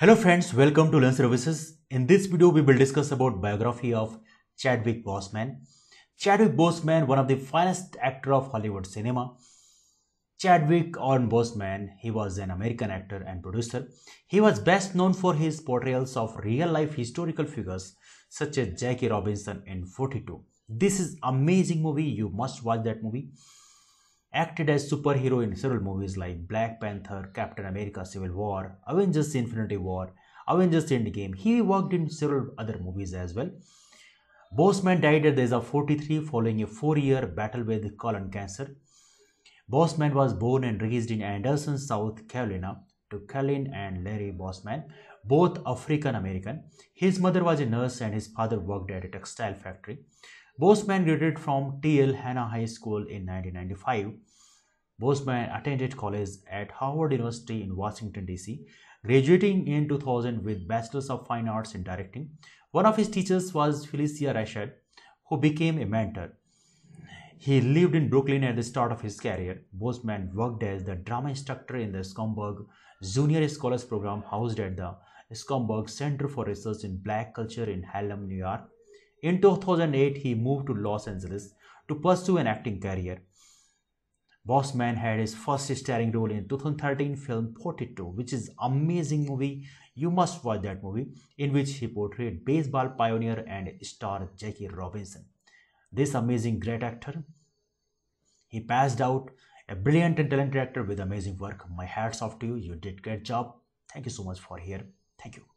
Hello friends, welcome to Learn Services. In this video, we will discuss about biography of Chadwick Boseman. Chadwick Boseman, one of the finest actor of Hollywood cinema. Chadwick Orn Boseman, he was an American actor and producer. He was best known for his portrayals of real-life historical figures such as Jackie Robinson in 42. This is amazing movie. You must watch that movie acted as superhero in several movies like Black Panther, Captain America Civil War, Avengers Infinity War, Avengers Endgame. He worked in several other movies as well. Boseman died at the age of 43 following a four-year battle with colon cancer. Boseman was born and raised in Anderson, South Carolina to Colin and Larry Bosman, both African American. His mother was a nurse and his father worked at a textile factory. Bosman graduated from T.L. Hanna High School in 1995. Bosman attended college at Howard University in Washington, D.C., graduating in 2000 with Bachelor's of Fine Arts in Directing. One of his teachers was Felicia Rashad, who became a mentor. He lived in Brooklyn at the start of his career. Bosman worked as the drama instructor in the Schomburg Junior Scholars Program housed at the Schomburg Center for Research in Black Culture in Harlem, New York. In 2008, he moved to Los Angeles to pursue an acting career. Bossman had his first starring role in 2013 film Portito, which is amazing movie. You must watch that movie, in which he portrayed baseball pioneer and star Jackie Robinson this amazing great actor. He passed out a brilliant and talented actor with amazing work. My hats off to you. You did great job. Thank you so much for here. Thank you.